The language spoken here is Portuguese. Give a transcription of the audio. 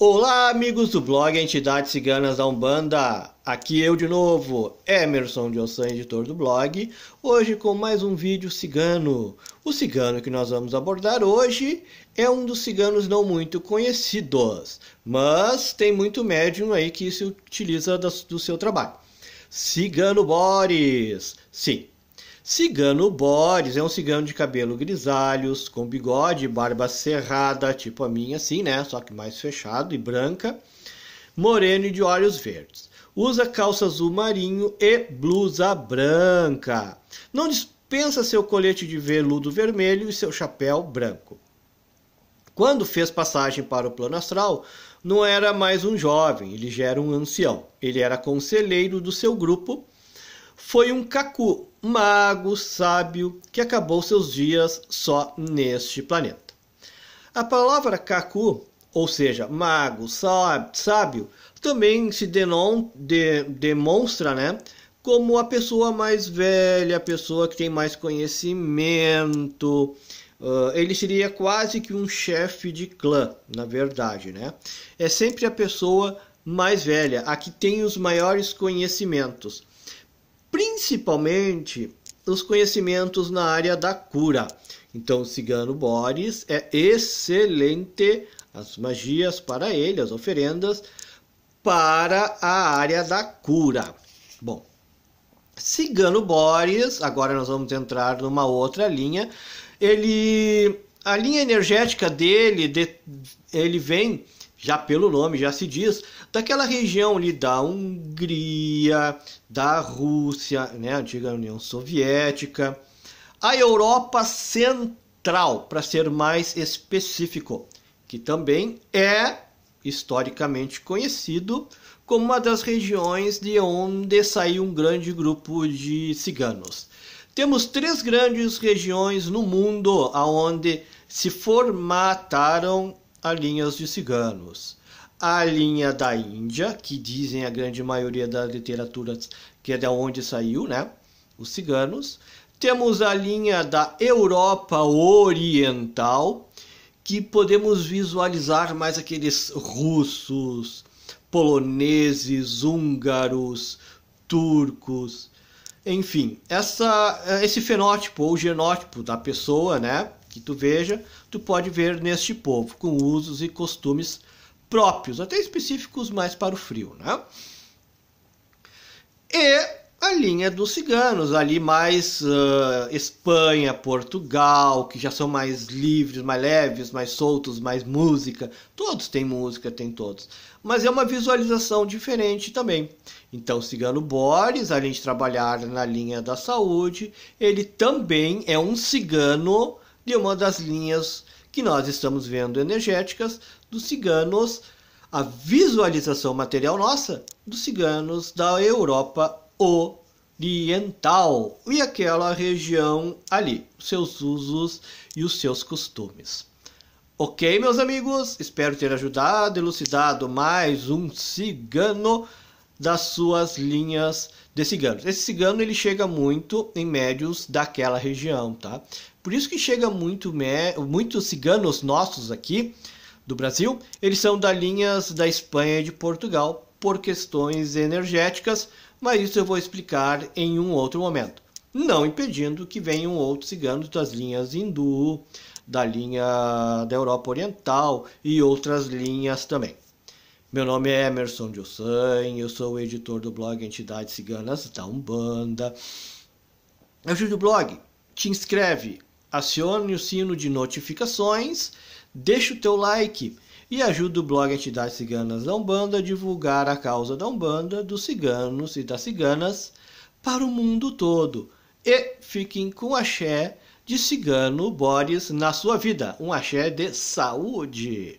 Olá, amigos do blog Entidades Ciganas da Umbanda. Aqui eu de novo, Emerson de Ossan, editor do blog, hoje com mais um vídeo cigano. O cigano que nós vamos abordar hoje é um dos ciganos não muito conhecidos, mas tem muito médium aí que se utiliza do seu trabalho. Cigano Boris. Sim, Cigano Boris é um cigano de cabelo grisalhos, com bigode, barba cerrada, tipo a minha assim, né? Só que mais fechado e branca, moreno e de olhos verdes. Usa calça azul marinho e blusa branca. Não dispensa seu colete de veludo vermelho e seu chapéu branco. Quando fez passagem para o plano astral, não era mais um jovem, ele já era um ancião. Ele era conselheiro do seu grupo foi um Kaku, mago sábio, que acabou seus dias só neste planeta. A palavra Kaku, ou seja, mago sábio, também se de, demonstra né, como a pessoa mais velha, a pessoa que tem mais conhecimento, Uh, ele seria quase que um chefe de clã, na verdade, né? É sempre a pessoa mais velha, a que tem os maiores conhecimentos principalmente os conhecimentos na área da cura. Então, o cigano Boris é excelente as magias para ele, as oferendas para a área da cura. Bom, Cigano Boris, agora nós vamos entrar numa outra linha. Ele a linha energética dele, de, ele vem já pelo nome já se diz, daquela região ali da Hungria, da Rússia, né, antiga União Soviética, a Europa Central, para ser mais específico, que também é historicamente conhecido como uma das regiões de onde saiu um grande grupo de ciganos. Temos três grandes regiões no mundo aonde se formataram a linhas de ciganos. A linha da Índia, que dizem a grande maioria das literaturas que é da onde saiu, né? Os ciganos. Temos a linha da Europa Oriental, que podemos visualizar mais aqueles russos, poloneses, húngaros, turcos, enfim, essa, eh, esse fenótipo ou genótipo da pessoa, né, que tu veja, tu pode ver neste povo, com usos e costumes próprios, até específicos mais para o frio, né? linha dos ciganos, ali mais uh, Espanha, Portugal, que já são mais livres, mais leves, mais soltos, mais música. Todos têm música, tem todos. Mas é uma visualização diferente também. Então, o Cigano Boris, além de trabalhar na linha da saúde, ele também é um cigano de uma das linhas que nós estamos vendo energéticas dos ciganos a visualização material nossa dos ciganos da Europa oriental e aquela região ali, seus usos e os seus costumes. Ok, meus amigos? Espero ter ajudado, elucidado mais um cigano das suas linhas de ciganos. Esse cigano ele chega muito em médios daquela região, tá? Por isso que chega muito muitos ciganos nossos aqui do Brasil, eles são da linhas da Espanha e de Portugal, por questões energéticas, mas isso eu vou explicar em um outro momento. Não impedindo que venham outros ciganos das linhas hindu, da linha da Europa Oriental e outras linhas também. Meu nome é Emerson Jossain, eu sou o editor do blog Entidades Ciganas da Umbanda. Ajude o blog, te inscreve, acione o sino de notificações deixa o teu like e ajuda o blog Entidades Ciganas da Umbanda a divulgar a causa da Umbanda, dos ciganos e das ciganas para o mundo todo. E fiquem com axé de cigano Boris na sua vida. Um axé de saúde.